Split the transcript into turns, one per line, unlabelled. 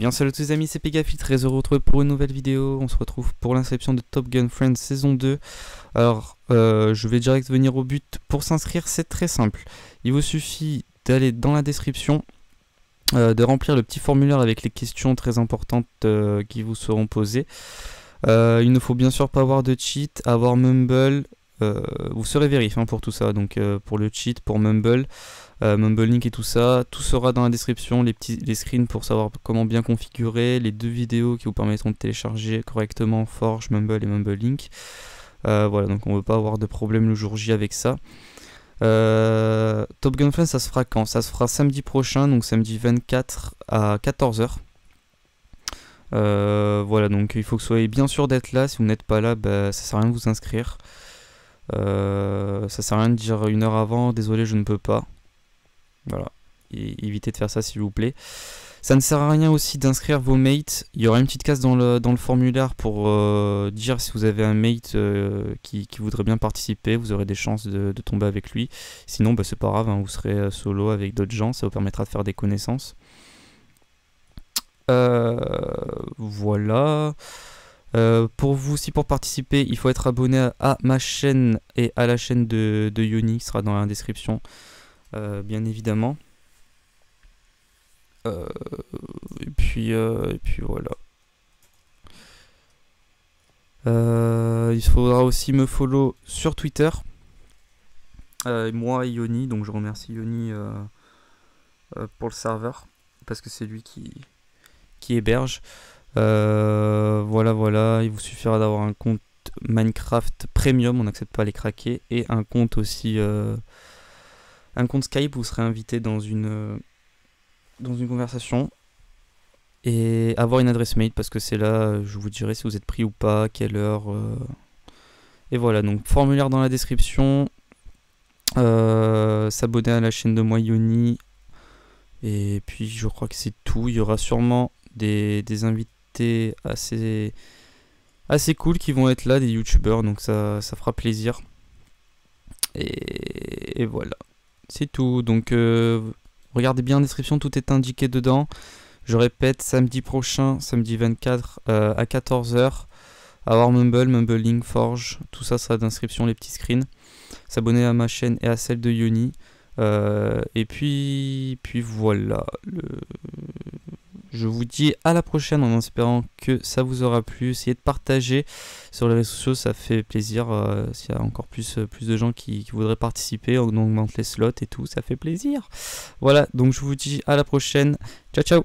bien salut à tous les amis, c'est Pegafit, très heureux de retrouver pour une nouvelle vidéo. On se retrouve pour l'inscription de Top Gun Friends saison 2. Alors, euh, je vais direct venir au but. Pour s'inscrire, c'est très simple. Il vous suffit d'aller dans la description, euh, de remplir le petit formulaire avec les questions très importantes euh, qui vous seront posées. il ne faut bien sûr pas avoir de cheat, avoir mumble euh, vous serez vérifié hein, pour tout ça, donc euh, pour le cheat, pour Mumble, euh, Mumble Link et tout ça. Tout sera dans la description, les, petits, les screens pour savoir comment bien configurer, les deux vidéos qui vous permettront de télécharger correctement Forge, Mumble et Mumble Link. voilà, donc on ne veut pas avoir de problème le jour J avec ça. Top Gun ça se fera quand Ça se fera samedi prochain, donc samedi 24 à 14h. voilà, donc il faut que vous soyez bien sûr d'être là. Si vous n'êtes pas là, ça bah, ça sert à rien de vous inscrire. Euh, ça sert à rien de dire une heure avant, désolé, je ne peux pas. Voilà. évitez de faire ça, s'il vous plaît. Ça ne sert à rien aussi d'inscrire vos mates. Il y aura une petite case dans le, formulaire pour euh, dire si vous avez un mate euh, qui, voudrait bien participer. Vous aurez des chances de, tomber avec lui. Sinon, bah, c'est pas grave, hein. vous serez solo avec d'autres gens. Ça vous permettra de faire des connaissances. voilà. Euh, pour vous, aussi, pour participer, il faut être abonné à, ma chaîne et à la chaîne de, Yoni, qui sera dans la description, euh, bien évidemment. Euh, et, puis, et puis voilà. il faudra aussi me follow sur Twitter. moi et Yoni, donc je remercie Yoni pour le serveur, parce que c'est lui qui, qui héberge. Euh, voilà, voilà, il vous suffira d'avoir un compte Minecraft Premium, on n'accepte pas les craquer, et un compte aussi, euh, un compte Skype, vous serez invité dans une, euh, dans une conversation, et avoir une adresse mail, parce que c'est là, je vous dirai si vous êtes pris ou pas, quelle heure, et voilà, donc formulaire dans la description, s'abonner à la chaîne de moi Yoni, et puis je crois que c'est tout, il y aura sûrement des invités assez, assez cool qui vont être là, des youtubeurs, donc ça, ça fera plaisir. Et, voilà, c'est tout. Donc euh, regardez bien la description, tout est indiqué dedans. Je répète, samedi prochain, samedi 24 euh, à 14h, avoir Mumble, Mumbling, Forge, tout ça sera d'inscription, les petits screens. S'abonner à ma chaîne et à celle de Yoni. Euh, et puis, puis voilà. Le... Je vous dis à la prochaine en espérant que ça vous aura plu. Essayez de partager sur les réseaux sociaux, ça fait plaisir. Euh, s'il y a encore plus, euh, plus de gens qui, qui, voudraient participer, on augmente les slots et tout, ça fait plaisir. Voilà, donc je vous dis à la prochaine. Ciao ciao